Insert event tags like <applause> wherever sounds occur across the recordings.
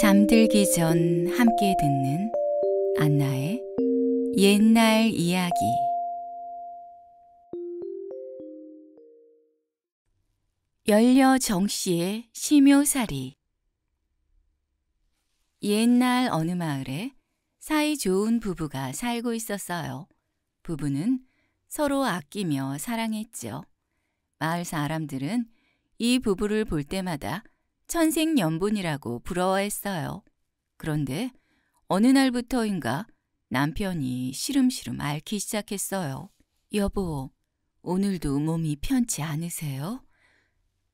잠들기 전 함께 듣는 안나의 옛날 이야기 열려 정씨의 심요살이 옛날 어느 마을에 사이 좋은 부부가 살고 있었어요. 부부는 서로 아끼며 사랑했지 마을 사람들은 이 부부를 볼 때마다 천생연분이라고 부러워했어요. 그런데 어느 날부터인가 남편이 시름시름 앓기 시작했어요. 여보, 오늘도 몸이 편치 않으세요?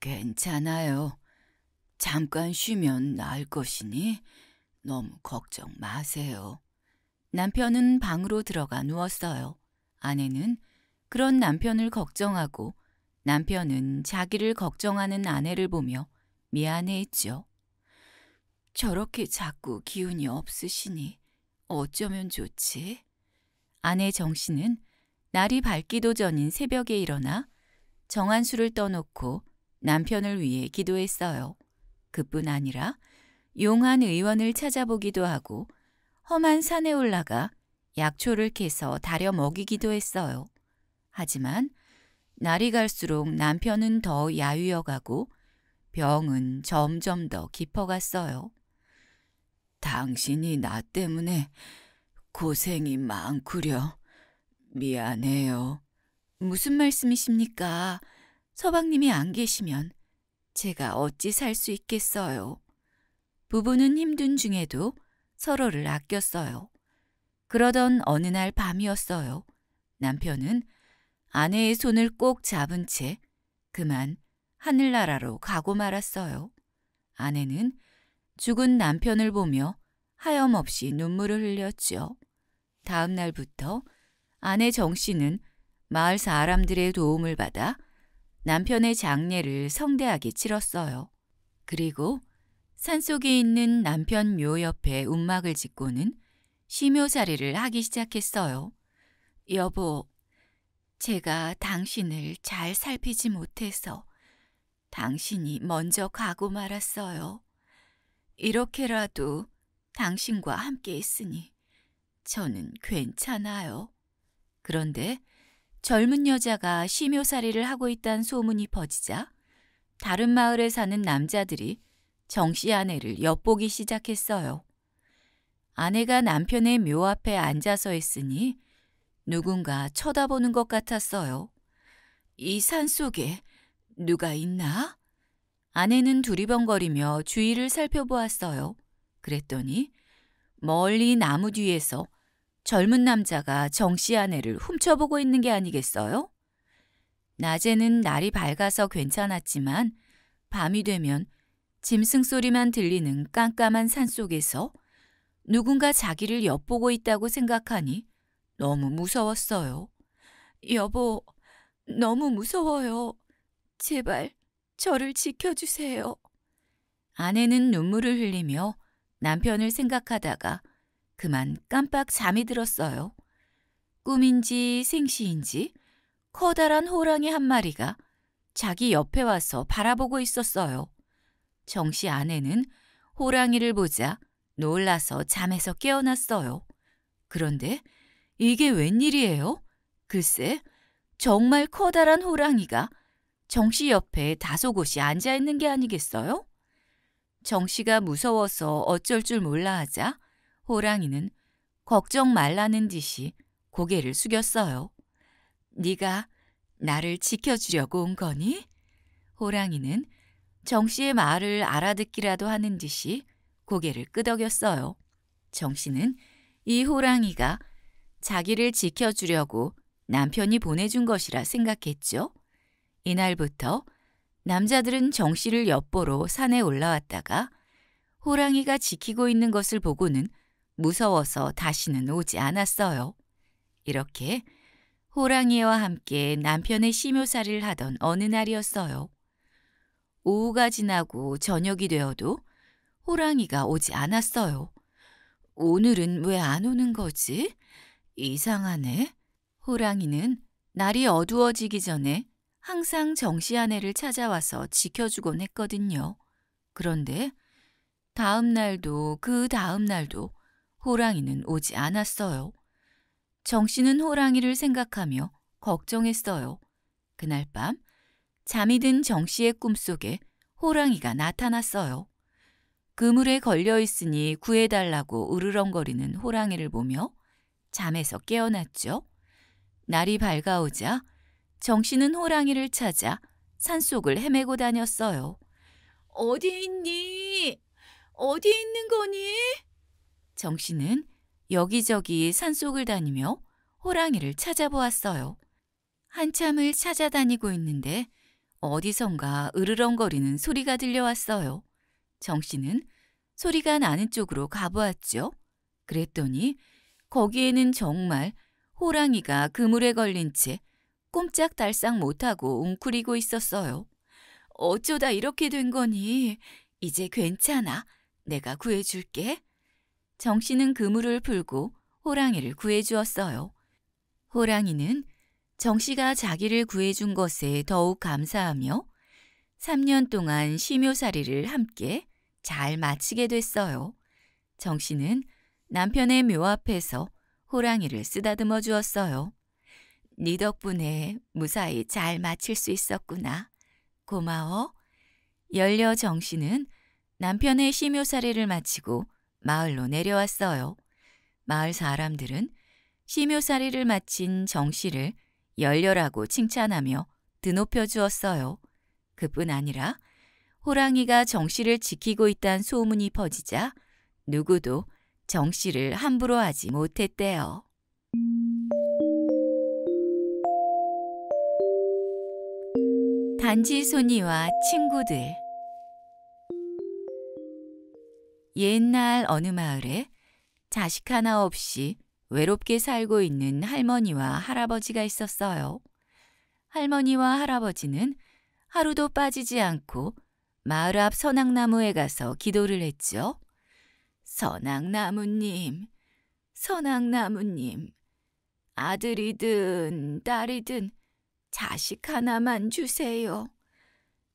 괜찮아요. 잠깐 쉬면 나을 것이니 너무 걱정 마세요. 남편은 방으로 들어가 누웠어요. 아내는 그런 남편을 걱정하고 남편은 자기를 걱정하는 아내를 보며 미안해했죠. 저렇게 자꾸 기운이 없으시니 어쩌면 좋지? 아내 정씨는 날이 밝기도 전인 새벽에 일어나 정한수를 떠놓고 남편을 위해 기도했어요. 그뿐 아니라 용한 의원을 찾아보기도 하고 험한 산에 올라가 약초를 캐서 다려 먹이기도 했어요. 하지만 날이 갈수록 남편은 더 야위어가고 병은 점점 더 깊어갔어요. 당신이 나 때문에 고생이 많구려. 미안해요. 무슨 말씀이십니까? 서방님이 안 계시면 제가 어찌 살 수 있겠어요. 부부는 힘든 중에도 서로를 아꼈어요. 그러던 어느 날 밤이었어요. 남편은 아내의 손을 꼭 잡은 채 그만 하늘나라로 가고 말았어요. 아내는 죽은 남편을 보며 하염없이 눈물을 흘렸지요. 다음 날부터 아내 정 씨는 마을 사람들의 도움을 받아 남편의 장례를 성대하게 치렀어요. 그리고 산속에 있는 남편 묘 옆에 움막을 짓고는 시묘살리를 하기 시작했어요. 여보, 제가 당신을 잘 살피지 못해서 당신이 먼저 가고 말았어요. 이렇게라도 당신과 함께 있으니 저는 괜찮아요. 그런데 젊은 여자가 심요살이를 하고 있다는 소문이 퍼지자 다른 마을에 사는 남자들이 정씨 아내를 엿보기 시작했어요. 아내가 남편의 묘 앞에 앉아서 있으니 누군가 쳐다보는 것 같았어요. 이 산 속에 누가 있나? 아내는 두리번거리며 주위를 살펴보았어요. 그랬더니 멀리 나무 뒤에서 젊은 남자가 정 씨 아내를 훔쳐보고 있는 게 아니겠어요? 낮에는 날이 밝아서 괜찮았지만 밤이 되면 짐승 소리만 들리는 깜깜한 산속에서 누군가 자기를 엿보고 있다고 생각하니 너무 무서웠어요. 여보, 너무 무서워요. 제발 저를 지켜주세요. 아내는 눈물을 흘리며 남편을 생각하다가 그만 깜빡 잠이 들었어요. 꿈인지 생시인지 커다란 호랑이 한 마리가 자기 옆에 와서 바라보고 있었어요. 정씨 아내는 호랑이를 보자 놀라서 잠에서 깨어났어요. 그런데 이게 웬일이에요? 글쎄, 정말 커다란 호랑이가 정씨 옆에 다소 곳이 앉아 있는 게 아니겠어요? 정씨가 무서워서 어쩔 줄 몰라 하자 호랑이는 걱정 말라는 듯이 고개를 숙였어요. 네가 나를 지켜주려고 온 거니? 호랑이는 정씨의 말을 알아듣기라도 하는 듯이 고개를 끄덕였어요. 정씨는 이 호랑이가 자기를 지켜주려고 남편이 보내준 것이라 생각했죠. 이날부터 남자들은 정 씨를 엿보러 산에 올라왔다가 호랑이가 지키고 있는 것을 보고는 무서워서 다시는 오지 않았어요. 이렇게 호랑이와 함께 남편의 심요사를 하던 어느 날이었어요. 오후가 지나고 저녁이 되어도 호랑이가 오지 않았어요. 오늘은 왜 안 오는 거지? 이상하네. 호랑이는 날이 어두워지기 전에 항상 정씨 아내를 찾아와서 지켜주곤 했거든요. 그런데 다음 날도 그 다음 날도 호랑이는 오지 않았어요. 정씨는 호랑이를 생각하며 걱정했어요. 그날 밤 잠이 든 정씨의 꿈속에 호랑이가 나타났어요. 그물에 걸려 있으니 구해달라고 으르렁거리는 호랑이를 보며 잠에서 깨어났죠. 날이 밝아오자 정 씨는 호랑이를 찾아 산속을 헤매고 다녔어요. 어디 있니? 어디 있는 거니? 정 씨는 여기저기 산속을 다니며 호랑이를 찾아보았어요. 한참을 찾아다니고 있는데 어디선가 으르렁거리는 소리가 들려왔어요. 정 씨는 소리가 나는 쪽으로 가보았죠. 그랬더니 거기에는 정말 호랑이가 그물에 걸린 채 꼼짝달싹 못하고 웅크리고 있었어요. 어쩌다 이렇게 된 거니? 이제 괜찮아. 내가 구해줄게. 정 씨는 그물을 풀고 호랑이를 구해주었어요. 호랑이는 정 씨가 자기를 구해준 것에 더욱 감사하며 3년 동안 심요살이를 함께 잘 마치게 됐어요. 정 씨는 남편의 묘 앞에서 호랑이를 쓰다듬어 주었어요. 네 덕분에 무사히 잘 마칠 수 있었구나. 고마워. 열려 정씨는 남편의 심묘사례를 마치고 마을로 내려왔어요. 마을 사람들은 심묘사례를 마친 정씨를 열렬라고 칭찬하며 드높여 주었어요. 그뿐 아니라 호랑이가 정씨를 지키고 있다는 소문이 퍼지자 누구도 정씨를 함부로 하지 못했대요. 반지손이와 친구들 옛날 어느 마을에 자식 하나 없이 외롭게 살고 있는 할머니와 할아버지가 있었어요. 할머니와 할아버지는 하루도 빠지지 않고 마을 앞 선악나무에 가서 기도를 했죠. 선악나무님, 선악나무님, 아들이든 딸이든 자식 하나만 주세요.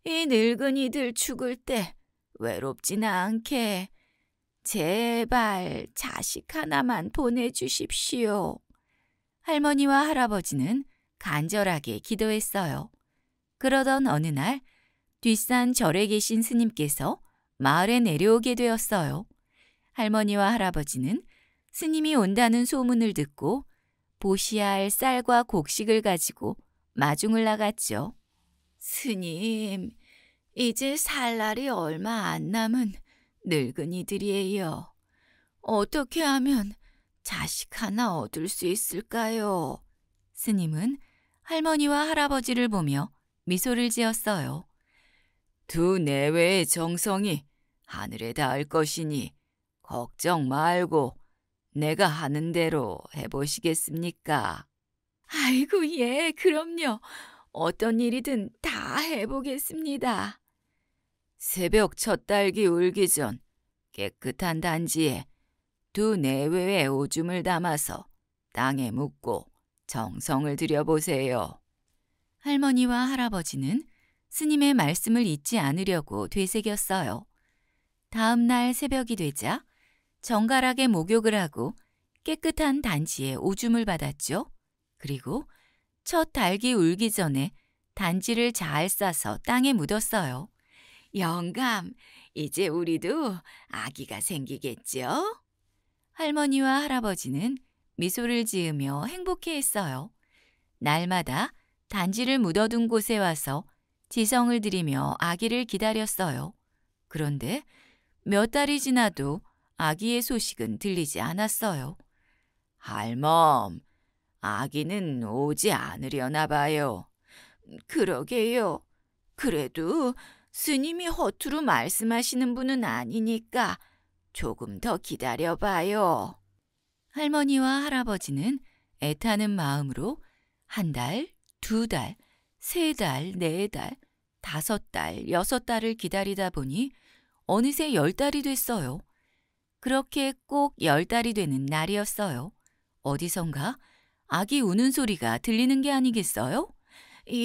이 늙은이들 죽을 때 외롭지나 않게 제발 자식 하나만 보내주십시오. 할머니와 할아버지는 간절하게 기도했어요. 그러던 어느 날 뒷산 절에 계신 스님께서 마을에 내려오게 되었어요. 할머니와 할아버지는 스님이 온다는 소문을 듣고 보시할 쌀과 곡식을 가지고 마중을 나갔죠. 스님, 이제 살 날이 얼마 안 남은 늙은이들이에요. 어떻게 하면 자식 하나 얻을 수 있을까요? 스님은 할머니와 할아버지를 보며 미소를 지었어요. 두 내외의 정성이 하늘에 닿을 것이니 걱정 말고 내가 하는 대로 해보시겠습니까? 아이고, 예, 그럼요. 어떤 일이든 다 해보겠습니다. 새벽 첫 딸기 울기 전 깨끗한 단지에 두 내외의 오줌을 담아서 땅에 묻고 정성을 들여보세요. 할머니와 할아버지는 스님의 말씀을 잊지 않으려고 되새겼어요. 다음 날 새벽이 되자 정갈하게 목욕을 하고 깨끗한 단지에 오줌을 받았죠. 그리고 첫 달기 울기 전에 단지를 잘 싸서 땅에 묻었어요. 영감, 이제 우리도 아기가 생기겠죠? 할머니와 할아버지는 미소를 지으며 행복해했어요. 날마다 단지를 묻어둔 곳에 와서 지성을 들이며 아기를 기다렸어요. 그런데 몇 달이 지나도 아기의 소식은 들리지 않았어요. 할멈, 아기는 오지 않으려나 봐요. 그러게요. 그래도 스님이 허투루 말씀하시는 분은 아니니까 조금 더 기다려봐요. 할머니와 할아버지는 애타는 마음으로 한 달, 두 달, 세 달, 네 달, 다섯 달, 여섯 달을 기다리다 보니 어느새 열 달이 됐어요. 그렇게 꼭 열 달이 되는 날이었어요. 어디선가 아기 우는 소리가 들리는 게 아니겠어요?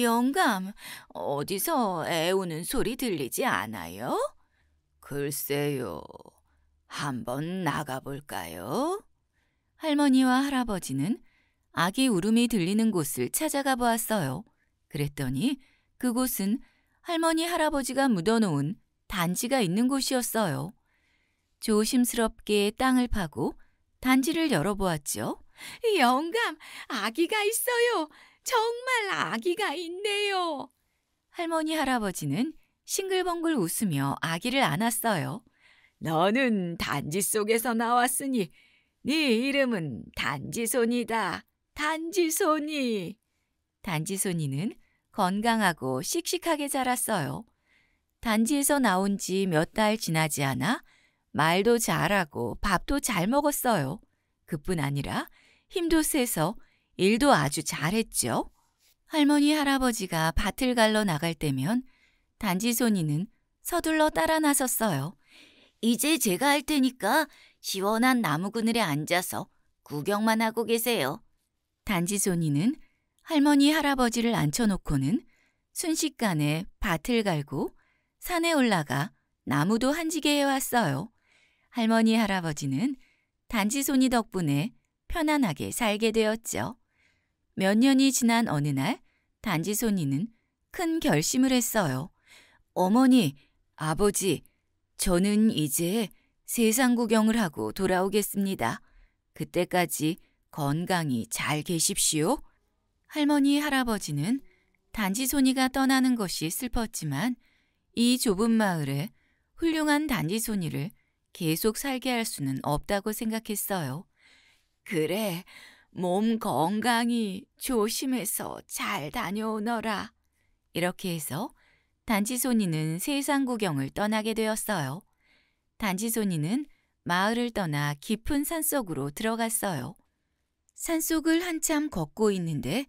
영감, 어디서 애 우는 소리 들리지 않아요? 글쎄요. 한번 나가볼까요? 할머니와 할아버지는 아기 울음이 들리는 곳을 찾아가 보았어요. 그랬더니 그곳은 할머니 할아버지가 묻어놓은 단지가 있는 곳이었어요. 조심스럽게 땅을 파고 단지를 열어보았죠. 영감, 아기가 있어요. 정말 아기가 있네요. 할머니, 할아버지는 싱글벙글 웃으며 아기를 안았어요. 너는 단지 속에서 나왔으니 네 이름은 단지손이다. 단지손이. 단지손이는 건강하고 씩씩하게 자랐어요. 단지에서 나온 지 몇 달 지나지 않아 말도 잘하고 밥도 잘 먹었어요. 그뿐 아니라 힘도 세서 일도 아주 잘했죠. 할머니 할아버지가 밭을 갈러 나갈 때면 단지손이는 서둘러 따라 나섰어요. 이제 제가 할 테니까 시원한 나무 그늘에 앉아서 구경만 하고 계세요. 단지손이는 할머니 할아버지를 앉혀놓고는 순식간에 밭을 갈고 산에 올라가 나무도 한지게 해왔어요. 할머니 할아버지는 단지손이 덕분에 편안하게 살게 되었죠. 몇 년이 지난 어느 날 단지 손이는 큰 결심을 했어요. 어머니, 아버지, 저는 이제 세상 구경을 하고 돌아오겠습니다. 그때까지 건강히 잘 계십시오. 할머니, 할아버지는 단지 손이가 떠나는 것이 슬펐지만 이 좁은 마을에 훌륭한 단지 손이를 계속 살게 할 수는 없다고 생각했어요. 그래, 몸 건강히 조심해서 잘 다녀오너라. 이렇게 해서 단지손이는 세상 구경을 떠나게 되었어요. 단지손이는 마을을 떠나 깊은 산속으로 들어갔어요. 산속을 한참 걷고 있는데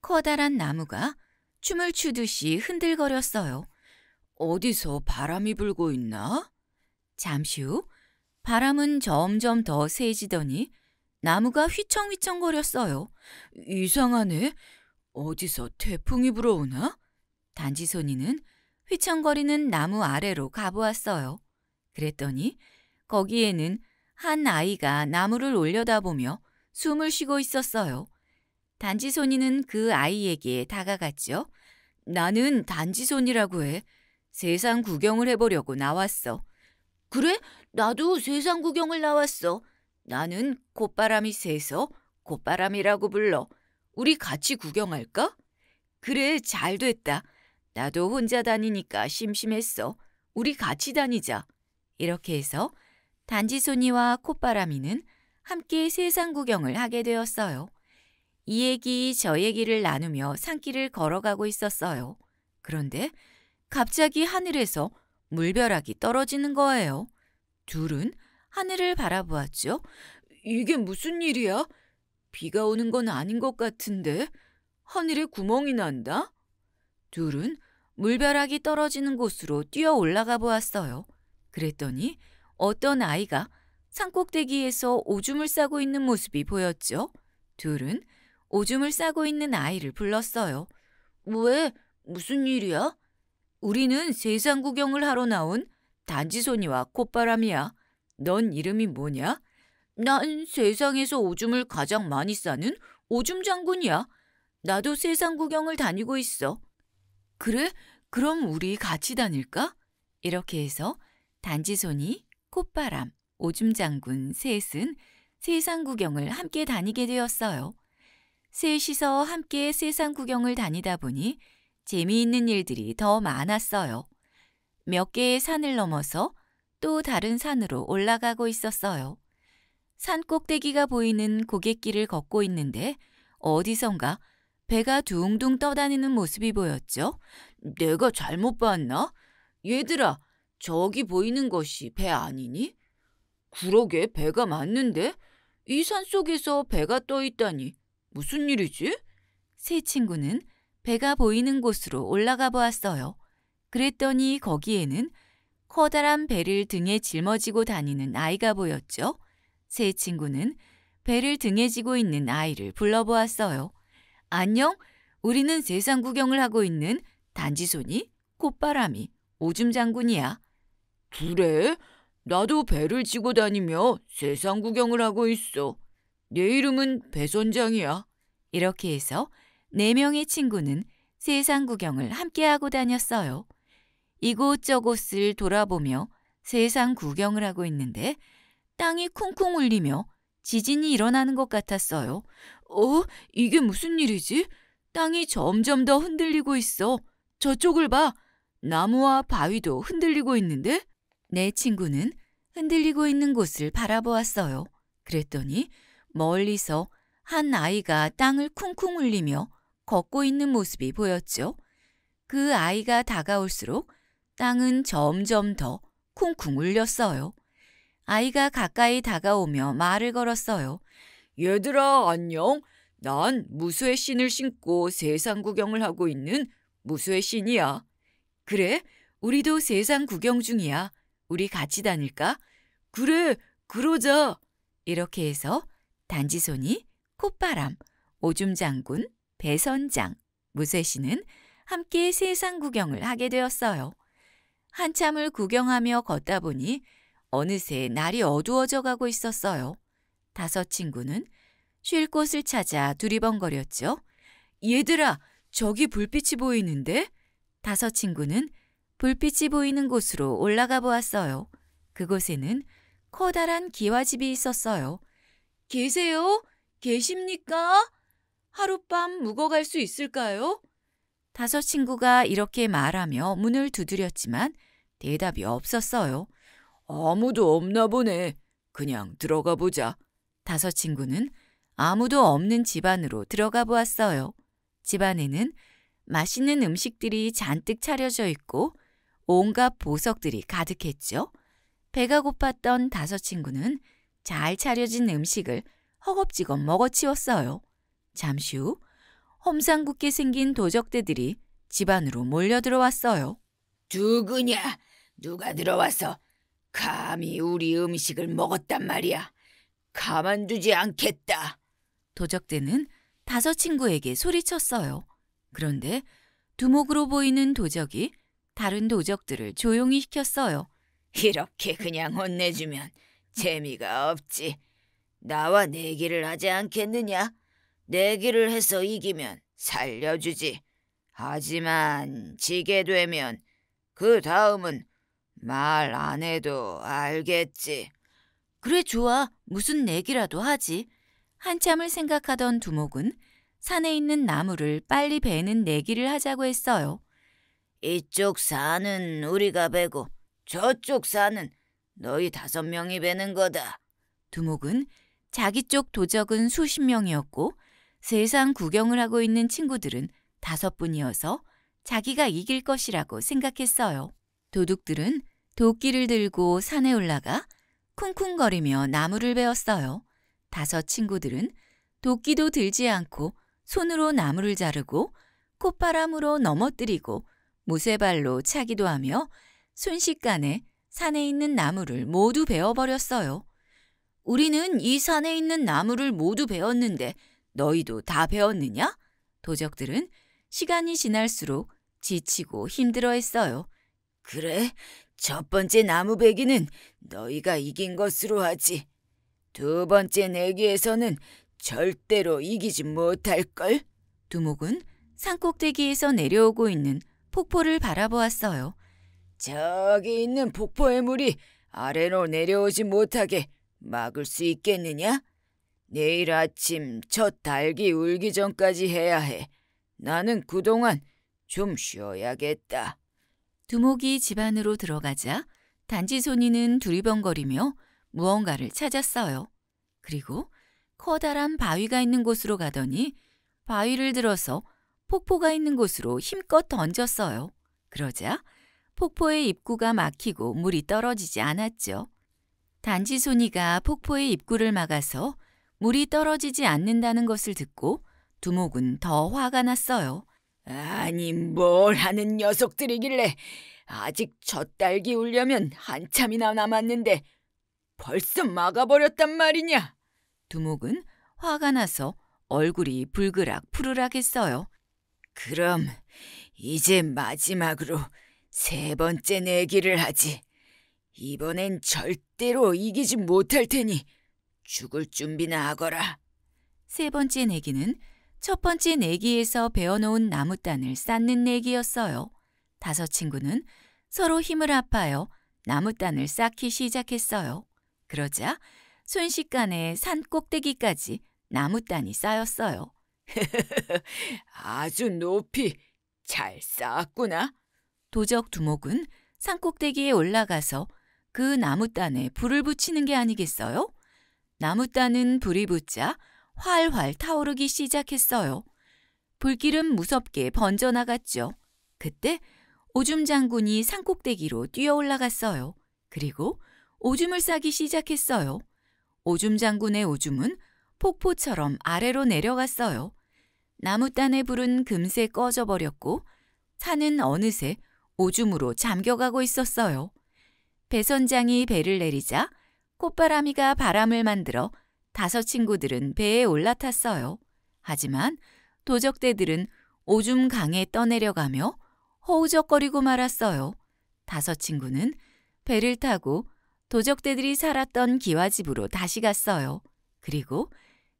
커다란 나무가 춤을 추듯이 흔들거렸어요. 어디서 바람이 불고 있나? 잠시 후 바람은 점점 더 세지더니 나무가 휘청휘청거렸어요. 이상하네. 어디서 태풍이 불어오나? 단지손이는 휘청거리는 나무 아래로 가보았어요. 그랬더니 거기에는 한 아이가 나무를 올려다보며 숨을 쉬고 있었어요. 단지손이는 그 아이에게 다가갔죠. 나는 단지손이라고 해. 세상 구경을 해보려고 나왔어. 그래? 나도 세상 구경을 나왔어. 나는 콧바람이 세서 콧바람이라고 불러. 우리 같이 구경할까? 그래, 잘 됐다. 나도 혼자 다니니까 심심했어. 우리 같이 다니자. 이렇게 해서 단지손이와 콧바람이는 함께 세상 구경을 하게 되었어요. 이 얘기 저 얘기를 나누며 산길을 걸어가고 있었어요. 그런데 갑자기 하늘에서 물벼락이 떨어지는 거예요. 둘은 하늘을 바라보았죠. 이게 무슨 일이야? 비가 오는 건 아닌 것 같은데 하늘에 구멍이 난다? 둘은 물벼락이 떨어지는 곳으로 뛰어 올라가 보았어요. 그랬더니 어떤 아이가 산꼭대기에서 오줌을 싸고 있는 모습이 보였죠. 둘은 오줌을 싸고 있는 아이를 불렀어요. 왜? 무슨 일이야? 우리는 세상 구경을 하러 나온 단지손이와 콧바람이야. 넌 이름이 뭐냐? 난 세상에서 오줌을 가장 많이 싸는 오줌 장군이야. 나도 세상 구경을 다니고 있어. 그래? 그럼 우리 같이 다닐까? 이렇게 해서 단지손이, 콧바람, 오줌 장군 셋은 세상 구경을 함께 다니게 되었어요. 셋이서 함께 세상 구경을 다니다 보니 재미있는 일들이 더 많았어요. 몇 개의 산을 넘어서 또 다른 산으로 올라가고 있었어요. 산 꼭대기가 보이는 고갯길을 걷고 있는데 어디선가 배가 둥둥 떠다니는 모습이 보였죠. 내가 잘못 봤나? 얘들아, 저기 보이는 것이 배 아니니? 그러게 배가 맞는데? 이 산 속에서 배가 떠 있다니 무슨 일이지? 세 친구는 배가 보이는 곳으로 올라가 보았어요. 그랬더니 거기에는 커다란 배를 등에 짊어지고 다니는 아이가 보였죠. 세 친구는 배를 등에 지고 있는 아이를 불러보았어요. 안녕, 우리는 세상 구경을 하고 있는 단지손이, 콧바람이, 오줌 장군이야. 그래? 나도 배를 지고 다니며 세상 구경을 하고 있어. 내 이름은 배선장이야. 이렇게 해서 네 명의 친구는 세상 구경을 함께하고 다녔어요. 이곳저곳을 돌아보며 세상 구경을 하고 있는데 땅이 쿵쿵 울리며 지진이 일어나는 것 같았어요. 어? 이게 무슨 일이지? 땅이 점점 더 흔들리고 있어. 저쪽을 봐. 나무와 바위도 흔들리고 있는데? 내 친구는 흔들리고 있는 곳을 바라보았어요. 그랬더니 멀리서 한 아이가 땅을 쿵쿵 울리며 걷고 있는 모습이 보였죠. 그 아이가 다가올수록 땅은 점점 더 쿵쿵 울렸어요. 아이가 가까이 다가오며 말을 걸었어요. 얘들아 안녕. 난 무수의 신을 신고 세상 구경을 하고 있는 무수의 신이야. 그래? 우리도 세상 구경 중이야. 우리 같이 다닐까? 그래, 그러자. 이렇게 해서 단지손이, 콧바람, 오줌장군, 배선장, 무쇠 신은 함께 세상 구경을 하게 되었어요. 한참을 구경하며 걷다 보니 어느새 날이 어두워져 가고 있었어요. 다섯 친구는 쉴 곳을 찾아 두리번거렸죠. 얘들아, 저기 불빛이 보이는데? 다섯 친구는 불빛이 보이는 곳으로 올라가 보았어요. 그곳에는 커다란 기와집이 있었어요. 계세요? 계십니까? 하룻밤 묵어갈 수 있을까요? 다섯 친구가 이렇게 말하며 문을 두드렸지만 대답이 없었어요. 아무도 없나 보네. 그냥 들어가 보자. 다섯 친구는 아무도 없는 집 안으로 들어가 보았어요. 집 안에는 맛있는 음식들이 잔뜩 차려져 있고 온갖 보석들이 가득했죠. 배가 고팠던 다섯 친구는 잘 차려진 음식을 허겁지겁 먹어치웠어요. 잠시 후 험상궂게 생긴 도적대들이 집 안으로 몰려 들어왔어요. 누구냐? 누가 들어와서 감히 우리 음식을 먹었단 말이야. 가만두지 않겠다. 도적대는 다섯 친구에게 소리쳤어요. 그런데 두목으로 보이는 도적이 다른 도적들을 조용히 시켰어요. 이렇게 그냥 혼내주면 재미가 없지. 나와 내기를 하지 않겠느냐? 내기를 해서 이기면 살려주지. 하지만 지게 되면 그 다음은 말 안 해도 알겠지. 그래 좋아. 무슨 내기라도 하지. 한참을 생각하던 두목은 산에 있는 나무를 빨리 베는 내기를 하자고 했어요. 이쪽 산은 우리가 베고 저쪽 산은 너희 다섯 명이 베는 거다. 두목은 자기 쪽 도적은 수십 명이었고 세상 구경을 하고 있는 친구들은 다섯 분이어서 자기가 이길 것이라고 생각했어요. 도둑들은 도끼를 들고 산에 올라가 쿵쿵거리며 나무를 베었어요. 다섯 친구들은 도끼도 들지 않고 손으로 나무를 자르고 콧바람으로 넘어뜨리고 무쇠발로 차기도 하며 순식간에 산에 있는 나무를 모두 베어버렸어요. 우리는 이 산에 있는 나무를 모두 베었는데 너희도 다 배웠느냐? 도적들은 시간이 지날수록 지치고 힘들어했어요. 그래, 첫 번째 나무베기는 너희가 이긴 것으로 하지. 두 번째 내기에서는 절대로 이기지 못할걸? 두목은 산꼭대기에서 내려오고 있는 폭포를 바라보았어요. 저기 있는 폭포의 물이 아래로 내려오지 못하게 막을 수 있겠느냐? 내일 아침 첫 달기 울기 전까지 해야 해. 나는 그동안 좀 쉬어야겠다. 두목이 집 안으로 들어가자 단지 손이는 두리번거리며 무언가를 찾았어요. 그리고 커다란 바위가 있는 곳으로 가더니 바위를 들어서 폭포가 있는 곳으로 힘껏 던졌어요. 그러자 폭포의 입구가 막히고 물이 떨어지지 않았죠. 단지 손이가 폭포의 입구를 막아서 물이 떨어지지 않는다는 것을 듣고 두목은 더 화가 났어요. 아니 뭘 하는 녀석들이길래 아직 저 딸기 울려면 한참이나 남았는데 벌써 막아버렸단 말이냐? 두목은 화가 나서 얼굴이 붉으락 푸르락했어요. 그럼 이제 마지막으로 세 번째 내기를 하지. 이번엔 절대로 이기지 못할 테니 죽을 준비나 하거라. 세 번째 내기는 첫 번째 내기에서 베어놓은 나무단을 쌓는 내기였어요. 다섯 친구는 서로 힘을 합하여 나무단을 쌓기 시작했어요. 그러자 순식간에 산 꼭대기까지 나무단이 쌓였어요. <laughs> 아주 높이 잘 쌓았구나. 도적 두목은 산 꼭대기에 올라가서 그 나무단에 불을 붙이는 게 아니겠어요? 나무 따는 불이 붙자 활활 타오르기 시작했어요. 불길은 무섭게 번져나갔죠. 그때 오줌 장군이 산꼭대기로 뛰어 올라갔어요. 그리고 오줌을 싸기 시작했어요. 오줌 장군의 오줌은 폭포처럼 아래로 내려갔어요. 나무단의 불은 금세 꺼져버렸고 산은 어느새 오줌으로 잠겨가고 있었어요. 배선장이 배를 내리자 꽃바람이가 바람을 만들어 다섯 친구들은 배에 올라탔어요. 하지만 도적대들은 오줌 강에 떠내려가며 허우적거리고 말았어요. 다섯 친구는 배를 타고 도적대들이 살았던 기와집으로 다시 갔어요. 그리고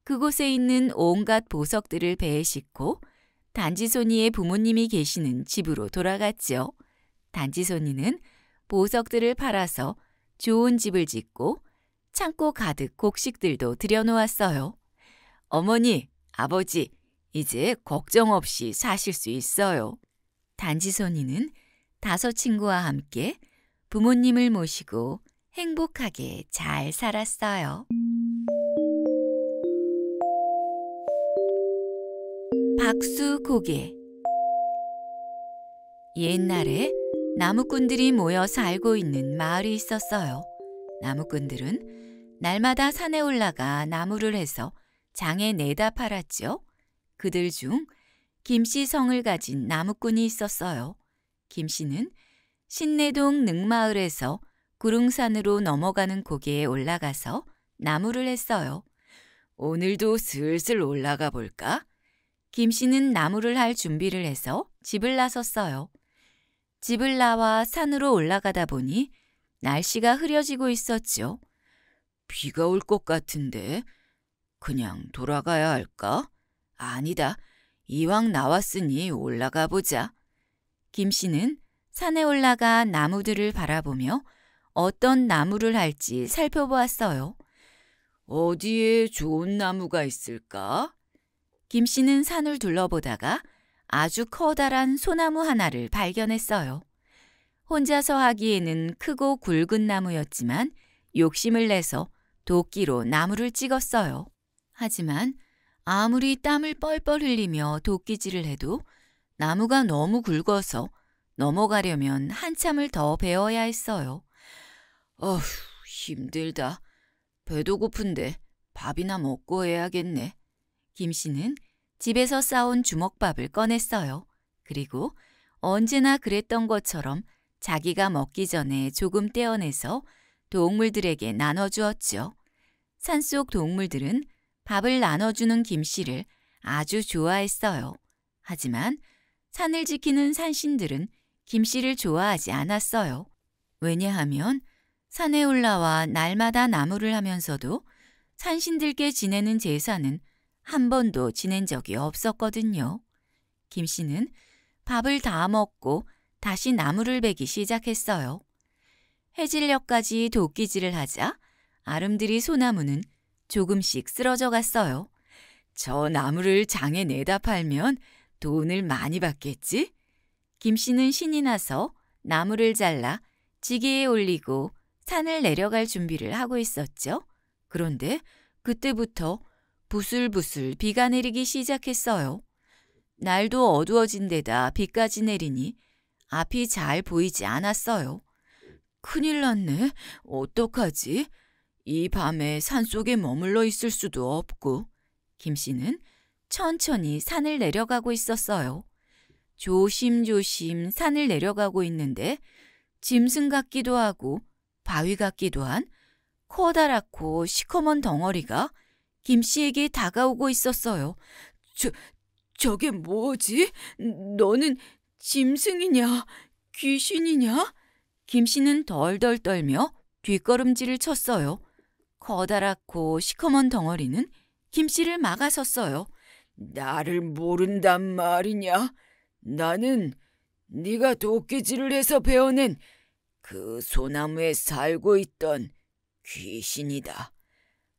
그곳에 있는 온갖 보석들을 배에 싣고 단지손이의 부모님이 계시는 집으로 돌아갔지요. 단지손이는 보석들을 팔아서 좋은 집을 짓고 창고 가득 곡식들도 들여놓았어요. 어머니, 아버지, 이제 걱정 없이 사실 수 있어요. 단지손이는 다섯 친구와 함께 부모님을 모시고 행복하게 잘 살았어요. 박수 고개 옛날에 나무꾼들이 모여 살고 있는 마을이 있었어요. 나무꾼들은 날마다 산에 올라가 나무를 해서 장에 내다 팔았죠 그들 중 김씨 성을 가진 나무꾼이 있었어요. 김씨는 신내동 능마을에서 구릉산으로 넘어가는 고개에 올라가서 나무를 했어요. 오늘도 슬슬 올라가 볼까? 김씨는 나무를 할 준비를 해서 집을 나섰어요. 집을 나와 산으로 올라가다 보니 날씨가 흐려지고 있었죠. 비가 올 것 같은데 그냥 돌아가야 할까? 아니다. 이왕 나왔으니 올라가 보자. 김 씨는 산에 올라가 나무들을 바라보며 어떤 나무를 할지 살펴보았어요. 어디에 좋은 나무가 있을까? 김 씨는 산을 둘러보다가 아주 커다란 소나무 하나를 발견했어요. 혼자서 하기에는 크고 굵은 나무였지만 욕심을 내서 도끼로 나무를 찍었어요. 하지만 아무리 땀을 뻘뻘 흘리며 도끼질을 해도 나무가 너무 굵어서 넘어가려면 한참을 더 베어야 했어요. 어휴, 힘들다. 배도 고픈데 밥이나 먹고 해야겠네. 김 씨는 집에서 싸온 주먹밥을 꺼냈어요. 그리고 언제나 그랬던 것처럼 자기가 먹기 전에 조금 떼어내서 동물들에게 나눠주었지요. 산속 동물들은 밥을 나눠주는 김씨를 아주 좋아했어요. 하지만 산을 지키는 산신들은 김씨를 좋아하지 않았어요. 왜냐하면 산에 올라와 날마다 나무를 하면서도 산신들께 지내는 제사는 한 번도 지낸 적이 없었거든요. 김씨는 밥을 다 먹고 다시 나무를 베기 시작했어요. 해질녘까지 도끼질을 하자 아름드리 소나무는 조금씩 쓰러져 갔어요. 저 나무를 장에 내다 팔면 돈을 많이 받겠지? 김 씨는 신이 나서 나무를 잘라 지게에 올리고 산을 내려갈 준비를 하고 있었죠. 그런데 그때부터 부슬부슬 비가 내리기 시작했어요. 날도 어두워진 데다 비까지 내리니 앞이 잘 보이지 않았어요. 큰일 났네. 어떡하지? 이 밤에 산속에 머물러 있을 수도 없고. 김 씨는 천천히 산을 내려가고 있었어요. 조심조심 산을 내려가고 있는데 짐승 같기도 하고 바위 같기도 한 커다랗고 시커먼 덩어리가 김 씨에게 다가오고 있었어요. 저, 저게 뭐지? 너는 짐승이냐? 귀신이냐? 김 씨는 덜덜 떨며 뒷걸음질을 쳤어요. 커다랗고 시커먼 덩어리는 김 씨를 막아섰어요. 나를 모른단 말이냐? 나는 네가 도끼질을 해서 베어낸 그 소나무에 살고 있던 귀신이다.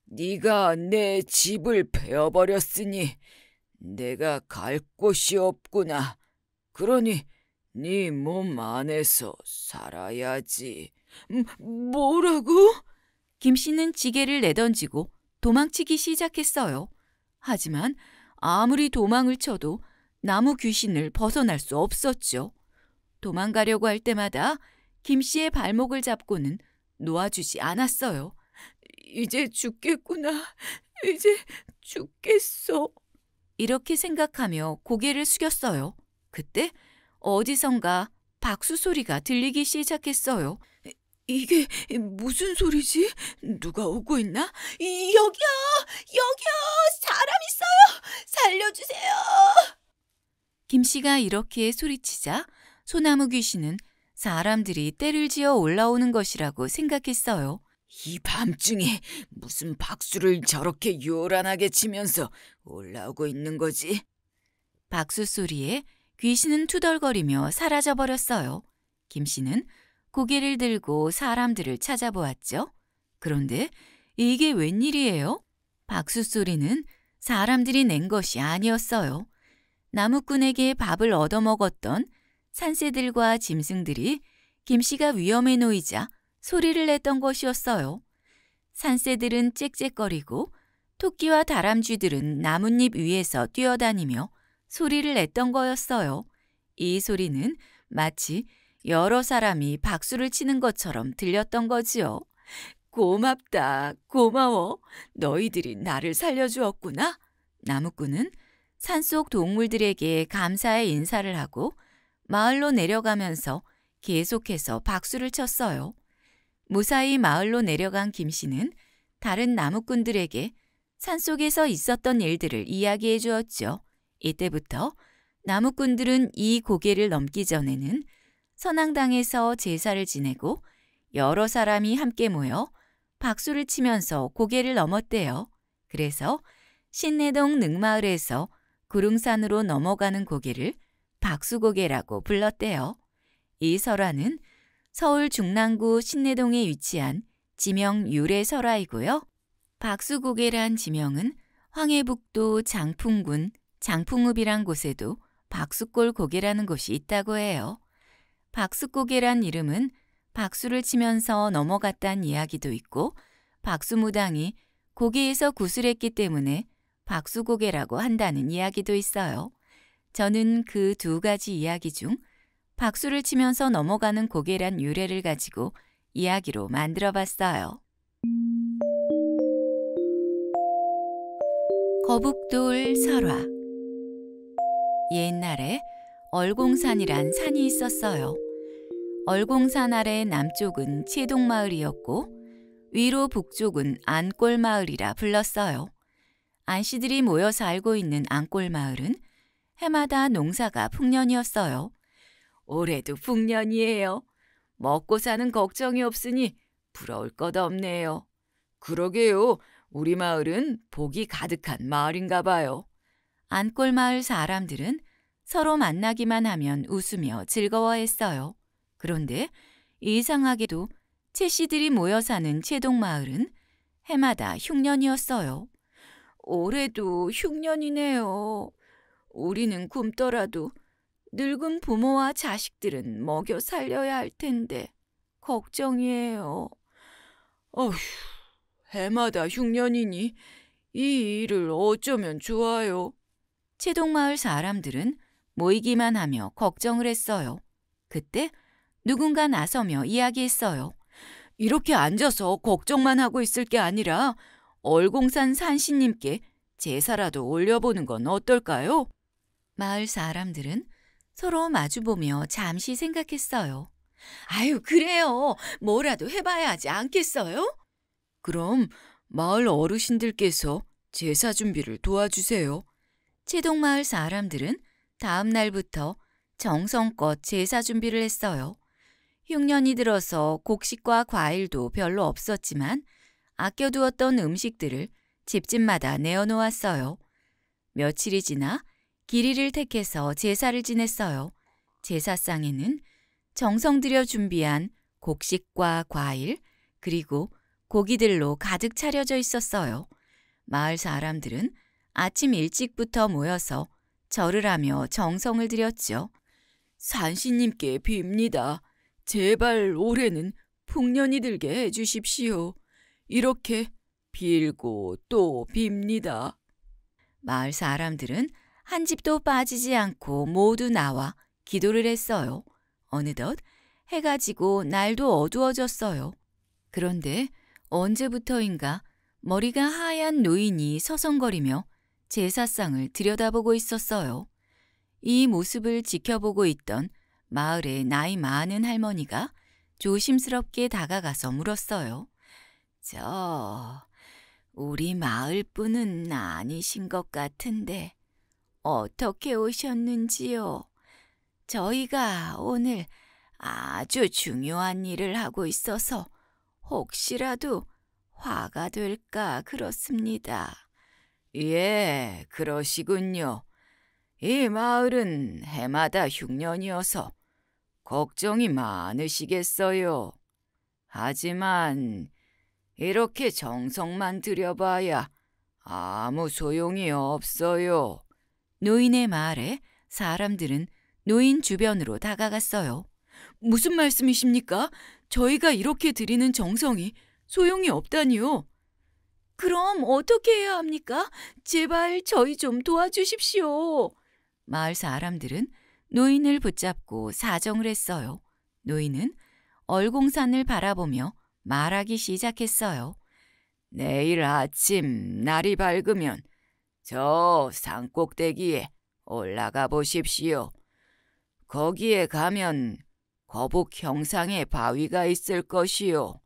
네가 내 집을 베어버렸으니 내가 갈 곳이 없구나. 그러니 네몸 안에서 살아야지. 음, 뭐라고? 김 씨는 지게를 내던지고 도망치기 시작했어요. 하지만 아무리 도망을 쳐도 나무 귀신을 벗어날 수 없었죠. 도망가려고 할 때마다 김 씨의 발목을 잡고는 놓아주지 않았어요. 이제 죽겠구나. 이제 죽겠어. 이렇게 생각하며 고개를 숙였어요. 그때 어디선가 박수 소리가 들리기 시작했어요. 이게 무슨 소리지? 누가 오고 있나? 여기요! 여기요! 사람 있어요! 살려주세요! 김씨가 이렇게 소리치자 소나무 귀신은 사람들이 때를 지어 올라오는 것이라고 생각했어요. 이 밤중에 무슨 박수를 저렇게 요란하게 치면서 올라오고 있는 거지? 박수 소리에 귀신은 투덜거리며 사라져 버렸어요. 김 씨는 고개를 들고 사람들을 찾아보았죠. 그런데 이게 웬일이에요? 박수 소리는 사람들이 낸 것이 아니었어요. 나무꾼에게 밥을 얻어먹었던 산새들과 짐승들이 김 씨가 위험에 놓이자 소리를 냈던 것이었어요. 산새들은 짹짹거리고 토끼와 다람쥐들은 나뭇잎 위에서 뛰어다니며 소리를 냈던 거였어요. 이 소리는 마치 여러 사람이 박수를 치는 것처럼 들렸던 거지요. 고맙다, 고마워. 너희들이 나를 살려주었구나. 나무꾼은 산속 동물들에게 감사의 인사를 하고 마을로 내려가면서 계속해서 박수를 쳤어요. 무사히 마을로 내려간 김 씨는 다른 나무꾼들에게 산속에서 있었던 일들을 이야기해 주었죠. 이때부터 나무꾼들은 이 고개를 넘기 전에는 선앙당에서 제사를 지내고 여러 사람이 함께 모여 박수를 치면서 고개를 넘었대요. 그래서 신내동 능마을에서 구릉산으로 넘어가는 고개를 박수고개라고 불렀대요. 이 설화는 서울 중랑구 신내동에 위치한 지명 유래 설화이고요. 박수고개란 지명은 황해북도 장풍군 장풍읍이란 곳에도 박수골 고개라는 곳이 있다고 해요. 박수고개란 이름은 박수를 치면서 넘어갔다는 이야기도 있고 박수무당이 고개에서 구슬했기 때문에 박수고개라고 한다는 이야기도 있어요. 저는 그 두 가지 이야기 중 박수를 치면서 넘어가는 고개란 유래를 가지고 이야기로 만들어 봤어요. 거북돌 설화 옛날에 얼공산이란 산이 있었어요. 얼공산 아래 남쪽은 채동마을이었고 위로 북쪽은 안골마을이라 불렀어요. 안씨들이 모여 살고 있는 안골마을은 해마다 농사가 풍년이었어요. 올해도 풍년이에요. 먹고 사는 걱정이 없으니 부러울 것 없네요. 그러게요. 우리 마을은 복이 가득한 마을인가 봐요. 안골마을 사람들은 서로 만나기만 하면 웃으며 즐거워했어요. 그런데 이상하게도 채씨들이 모여 사는 채동마을은 해마다 흉년이었어요. 올해도 흉년이네요. 우리는 굶더라도 늙은 부모와 자식들은 먹여 살려야 할 텐데 걱정이에요. 어휴, 해마다 흉년이니 이 일을 어쩌면 좋아요. 채동마을 사람들은 모이기만 하며 걱정을 했어요. 그때 누군가 나서며 이야기했어요. 이렇게 앉아서 걱정만 하고 있을 게 아니라 얼공산 산신님께 제사라도 올려보는 건 어떨까요? 마을 사람들은 서로 마주보며 잠시 생각했어요. 아유, 그래요. 뭐라도 해봐야 하지 않겠어요? 그럼 마을 어르신들께서 제사 준비를 도와주세요. 채동마을 사람들은 다음 날부터 정성껏 제사 준비를 했어요. 흉년이 들어서 곡식과 과일도 별로 없었지만 아껴두었던 음식들을 집집마다 내어놓았어요. 며칠이 지나 길이를 택해서 제사를 지냈어요. 제사상에는 정성 들여 준비한 곡식과 과일 그리고 고기들로 가득 차려져 있었어요. 마을 사람들은 아침 일찍부터 모여서 절을 하며 정성을 들였죠. 산신님께 빕니다. 제발 올해는 풍년이 들게 해주십시오. 이렇게 빌고 또 빕니다. 마을 사람들은 한 집도 빠지지 않고 모두 나와 기도를 했어요. 어느덧 해가 지고 날도 어두워졌어요. 그런데 언제부터인가 머리가 하얀 노인이 서성거리며 제사상을 들여다보고 있었어요. 이 모습을 지켜보고 있던 마을의 나이 많은 할머니가 조심스럽게 다가가서 물었어요. 저, 우리 마을 분은 아니신 것 같은데 어떻게 오셨는지요? 저희가 오늘 아주 중요한 일을 하고 있어서 혹시라도 화가 될까 그렇습니다. 예, 그러시군요. 이 마을은 해마다 흉년이어서 걱정이 많으시겠어요. 하지만 이렇게 정성만 들여봐야 아무 소용이 없어요. 노인의 말에 사람들은 노인 주변으로 다가갔어요. 무슨 말씀이십니까? 저희가 이렇게 드리는 정성이 소용이 없다니요. 그럼 어떻게 해야 합니까? 제발 저희 좀 도와주십시오. 마을 사람들은 노인을 붙잡고 사정을 했어요. 노인은 얼공산을 바라보며 말하기 시작했어요. 내일 아침 날이 밝으면 저 산꼭대기에 올라가 보십시오. 거기에 가면 거북 형상의 바위가 있을 것이요.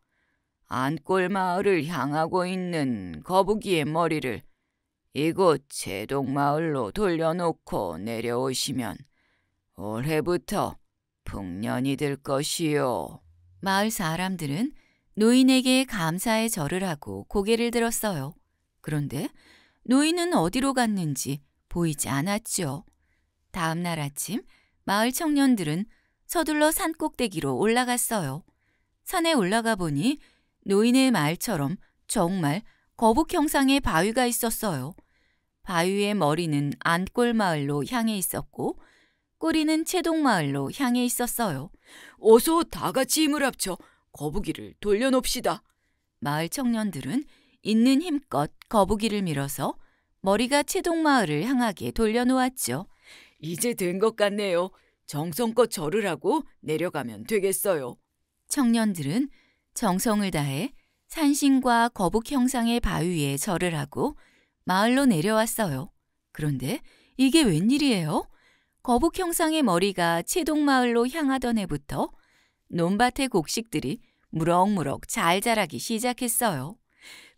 안골 마을을 향하고 있는 거북이의 머리를 이곳 제동 마을로 돌려놓고 내려오시면 올해부터 풍년이 될 것이요. 마을 사람들은 노인에게 감사의 절을 하고 고개를 들었어요. 그런데 노인은 어디로 갔는지 보이지 않았지요. 다음 날 아침 마을 청년들은 서둘러 산 꼭대기로 올라갔어요. 산에 올라가 보니 노인의 말처럼 정말 거북 형상의 바위가 있었어요. 바위의 머리는 안골마을로 향해 있었고 꼬리는 채동마을로 향해 있었어요. 어서 다 같이 힘을 합쳐 거북이를 돌려놓읍시다. 마을 청년들은 있는 힘껏 거북이를 밀어서 머리가 채동마을을 향하게 돌려놓았죠. 이제 된 것 같네요. 정성껏 절을 하고 내려가면 되겠어요. 청년들은 정성을 다해 산신과 거북 형상의 바위에 절을 하고 마을로 내려왔어요. 그런데 이게 웬일이에요? 거북 형상의 머리가 채동마을로 향하던 해부터 논밭의 곡식들이 무럭무럭 잘 자라기 시작했어요.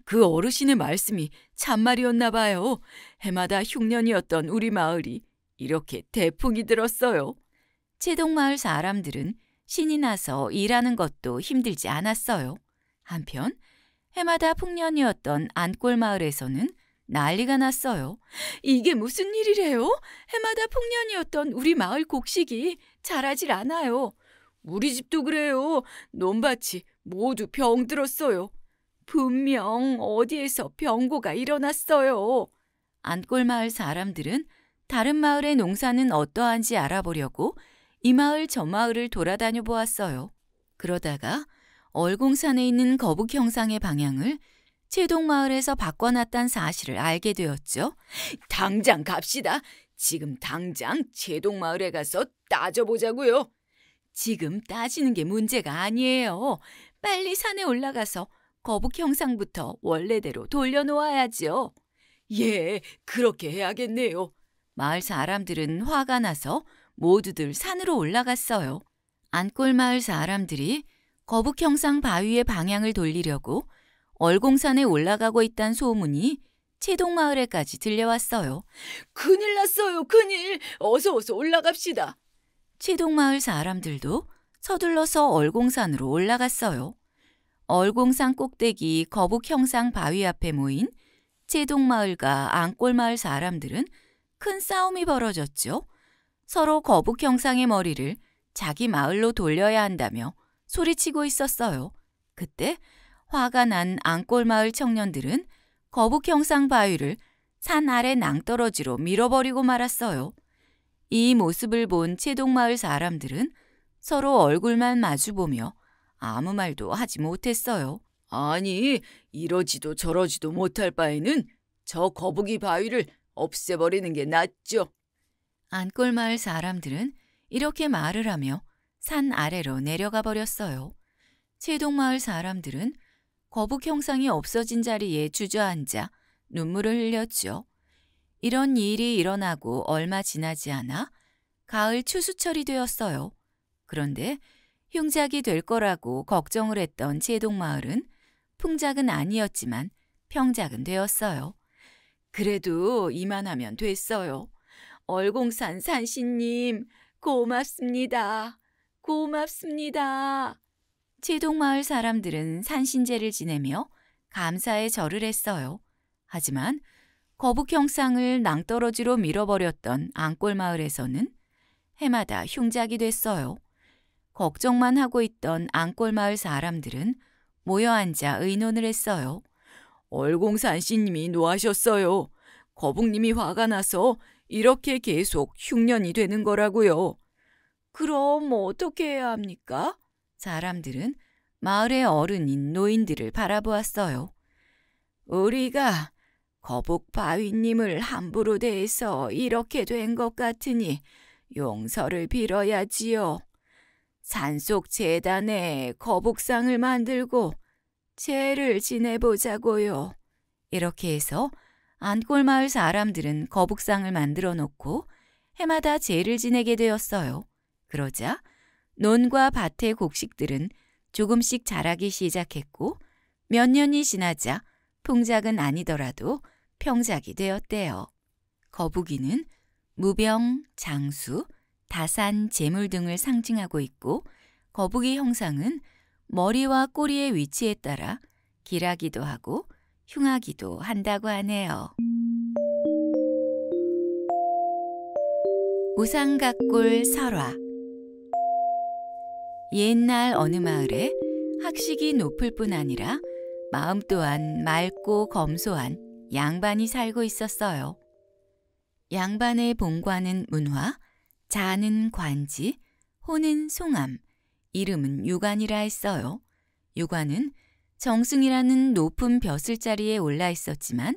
그 어르신의 말씀이 참말이었나 봐요. 해마다 흉년이었던 우리 마을이 이렇게 대풍이 들었어요. 채동마을 사람들은 신이 나서 일하는 것도 힘들지 않았어요. 한편 해마다 풍년이었던 안골 마을에서는 난리가 났어요. 이게 무슨 일이래요? 해마다 풍년이었던 우리 마을 곡식이 자라질 않아요. 우리 집도 그래요. 논밭이 모두 병들었어요. 분명 어디에서 병고가 일어났어요. 안골 마을 사람들은 다른 마을의 농사는 어떠한지 알아보려고 이 마을 저 마을을 돌아다녀 보았어요. 그러다가 얼공산에 있는 거북형상의 방향을 최동마을에서 바꿔놨단 사실을 알게 되었죠. 당장 갑시다. 지금 당장 최동마을에 가서 따져보자고요. 지금 따지는 게 문제가 아니에요. 빨리 산에 올라가서 거북형상부터 원래대로 돌려놓아야지요. 예, 그렇게 해야겠네요. 마을 사람들은 화가 나서 모두들 산으로 올라갔어요. 안골마을 사람들이 거북형상 바위의 방향을 돌리려고 얼공산에 올라가고 있단 소문이 채동마을에까지 들려왔어요. 큰일 났어요, 큰일! 어서 어서 올라갑시다! 채동마을 사람들도 서둘러서 얼공산으로 올라갔어요. 얼공산 꼭대기 거북형상 바위 앞에 모인 채동마을과 안골마을 사람들은 큰 싸움이 벌어졌죠. 서로 거북 형상의 머리를 자기 마을로 돌려야 한다며 소리치고 있었어요. 그때 화가 난 앙골마을 청년들은 거북 형상 바위를 산 아래 낭떠러지로 밀어버리고 말았어요. 이 모습을 본 채동마을 사람들은 서로 얼굴만 마주보며 아무 말도 하지 못했어요. 아니, 이러지도 저러지도 못할 바에는 저 거북이 바위를 없애버리는 게 낫죠. 안골마을 사람들은 이렇게 말을 하며 산 아래로 내려가 버렸어요. 칠동마을 사람들은 거북 형상이 없어진 자리에 주저앉아 눈물을 흘렸죠. 이런 일이 일어나고 얼마 지나지 않아 가을 추수철이 되었어요. 그런데 흉작이 될 거라고 걱정을 했던 제동마을은 풍작은 아니었지만 평작은 되었어요. 그래도 이만하면 됐어요. 얼공산 산신님, 고맙습니다. 고맙습니다. 제동마을 사람들은 산신제를 지내며 감사의 절을 했어요. 하지만 거북 형상을 낭떠러지로 밀어버렸던 앙골마을에서는 해마다 흉작이 됐어요. 걱정만 하고 있던 앙골마을 사람들은 모여 앉아 의논을 했어요. 얼공산신님이 노하셨어요. 거북님이 화가 나서 이렇게 계속 흉년이 되는 거라고요. 그럼 뭐 어떻게 해야 합니까? 사람들은 마을의 어른인 노인들을 바라보았어요. 우리가 거북 바위님을 함부로 대해서 이렇게 된 것 같으니 용서를 빌어야지요. 산속 재단에 거북상을 만들고 죄를 지내보자고요. 이렇게 해서 안골마을 사람들은 거북상을 만들어 놓고 해마다 제를 지내게 되었어요. 그러자 논과 밭의 곡식들은 조금씩 자라기 시작했고 몇 년이 지나자 풍작은 아니더라도 평작이 되었대요. 거북이는 무병, 장수, 다산, 재물 등을 상징하고 있고 거북이 형상은 머리와 꼬리의 위치에 따라 길하기도 하고 흉하기도 한다고 하네요. 우상각골 설화 옛날 어느 마을에 학식이 높을 뿐 아니라 마음 또한 맑고 검소한 양반이 살고 있었어요. 양반의 본관은 문화, 자는 관지, 호는 송암, 이름은 유관이라 했어요. 유관은 정승이라는 높은 벼슬 자리에 올라 있었지만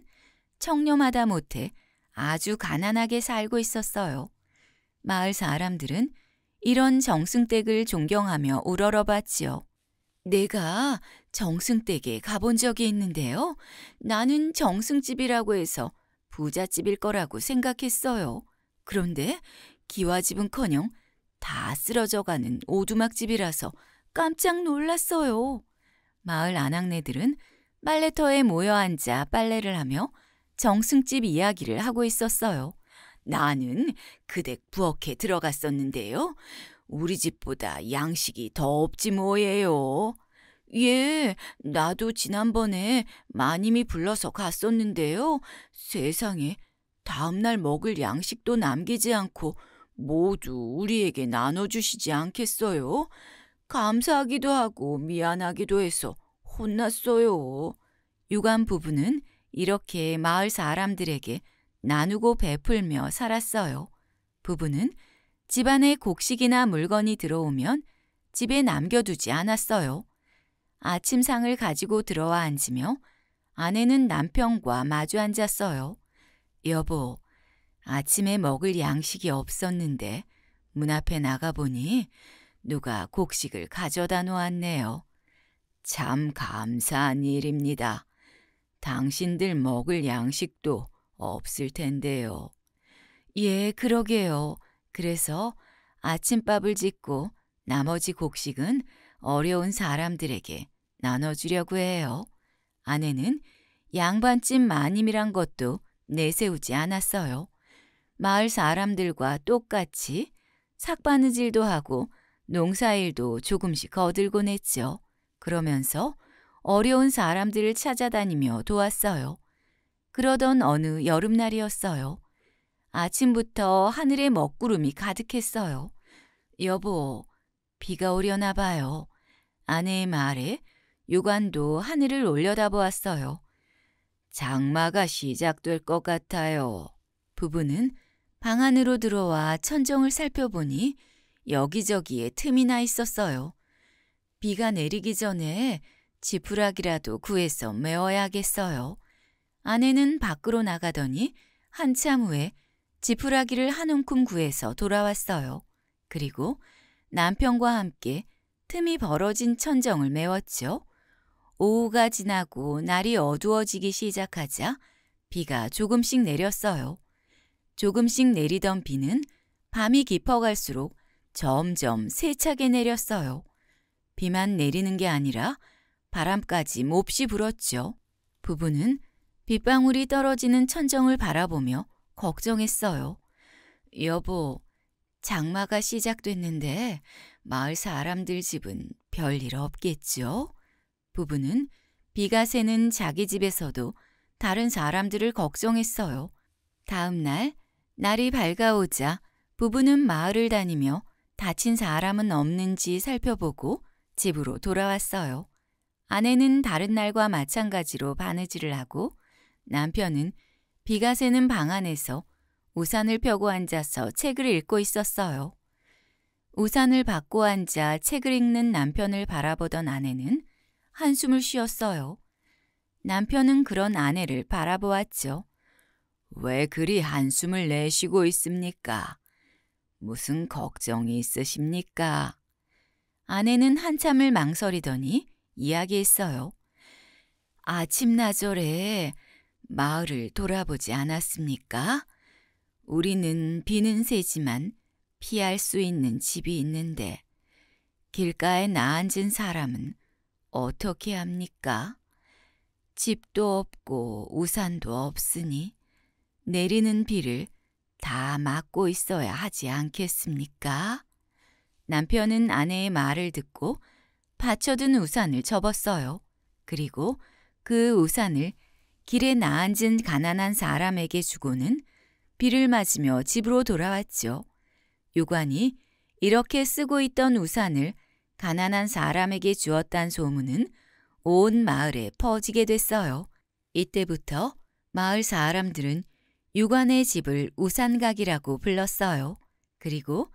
청렴하다 못해 아주 가난하게 살고 있었어요. 마을 사람들은 이런 정승댁을 존경하며 우러러봤지요. 내가 정승댁에 가본 적이 있는데요. 나는 정승집이라고 해서 부잣집일 거라고 생각했어요. 그런데 기와집은커녕 다 쓰러져가는 오두막집이라서 깜짝 놀랐어요. 마을 아낙네들은 빨래터에 모여 앉아 빨래를 하며 정승집 이야기를 하고 있었어요. 나는 그댁 부엌에 들어갔었는데요. 우리 집보다 양식이 더 없지 뭐예요. 예, 나도 지난번에 마님이 불러서 갔었는데요. 세상에, 다음날 먹을 양식도 남기지 않고 모두 우리에게 나눠주시지 않겠어요? 감사하기도 하고 미안하기도 해서 혼났어요. 유관 부부는 이렇게 마을 사람들에게 나누고 베풀며 살았어요. 부부는 집안에 곡식이나 물건이 들어오면 집에 남겨두지 않았어요. 아침상을 가지고 들어와 앉으며 아내는 남편과 마주 앉았어요. 여보, 아침에 먹을 양식이 없었는데 문 앞에 나가보니 누가 곡식을 가져다 놓았네요. 참 감사한 일입니다. 당신들 먹을 양식도 없을 텐데요. 예, 그러게요. 그래서 아침밥을 짓고 나머지 곡식은 어려운 사람들에게 나눠주려고 해요. 아내는 양반집 마님이란 것도 내세우지 않았어요. 마을 사람들과 똑같이 삭바느질도 하고 농사일도 조금씩 거들곤 했죠. 그러면서 어려운 사람들을 찾아다니며 도왔어요. 그러던 어느 여름날이었어요. 아침부터 하늘에 먹구름이 가득했어요. 여보, 비가 오려나 봐요. 아내의 말에 유관도 하늘을 올려다보았어요. 장마가 시작될 것 같아요. 부부는 방 안으로 들어와 천정을 살펴보니 여기저기에 틈이 나 있었어요. 비가 내리기 전에 지푸라기라도 구해서 메워야겠어요 아내는 밖으로 나가더니 한참 후에 지푸라기를 한 움큼 구해서 돌아왔어요. 그리고 남편과 함께 틈이 벌어진 천정을 메웠죠. 오후가 지나고 날이 어두워지기 시작하자 비가 조금씩 내렸어요. 조금씩 내리던 비는 밤이 깊어갈수록 점점 세차게 내렸어요. 비만 내리는 게 아니라 바람까지 몹시 불었죠. 부부는 빗방울이 떨어지는 천정을 바라보며 걱정했어요. 여보, 장마가 시작됐는데 마을 사람들 집은 별일 없겠죠? 부부는 비가 새는 자기 집에서도 다른 사람들을 걱정했어요. 다음 날 날이 밝아오자 부부는 마을을 다니며 다친 사람은 없는지 살펴보고 집으로 돌아왔어요. 아내는 다른 날과 마찬가지로 바느질을 하고 남편은 비가 새는 방 안에서 우산을 펴고 앉아서 책을 읽고 있었어요. 우산을 받고 앉아 책을 읽는 남편을 바라보던 아내는 한숨을 쉬었어요. 남편은 그런 아내를 바라보았죠. 왜 그리 한숨을 내쉬고 있습니까? 무슨 걱정이 있으십니까? 아내는 한참을 망설이더니 이야기했어요. 아침나절에 마을을 돌아보지 않았습니까? 우리는 비는 새지만 피할 수 있는 집이 있는데 길가에 나앉은 사람은 어떻게 합니까? 집도 없고 우산도 없으니 내리는 비를 다 맡고 있어야 하지 않겠습니까? 남편은 아내의 말을 듣고 받쳐둔 우산을 접었어요. 그리고 그 우산을 길에 나앉은 가난한 사람에게 주고는 비를 맞으며 집으로 돌아왔죠. 요관이 이렇게 쓰고 있던 우산을 가난한 사람에게 주었단 소문은 온 마을에 퍼지게 됐어요. 이때부터 마을 사람들은 유관의 집을 우산각이라고 불렀어요. 그리고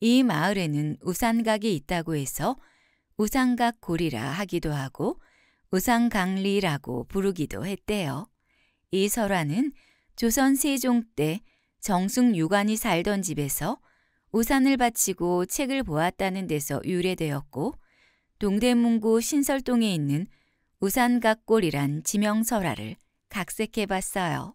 이 마을에는 우산각이 있다고 해서 우산각 골이라 하기도 하고 우산강리라고 부르기도 했대요. 이 설화는 조선 세종 때 정숙 유관이 살던 집에서 우산을 바치고 책을 보았다는 데서 유래되었고 동대문구 신설동에 있는 우산각골이란 지명설화를 각색해 봤어요.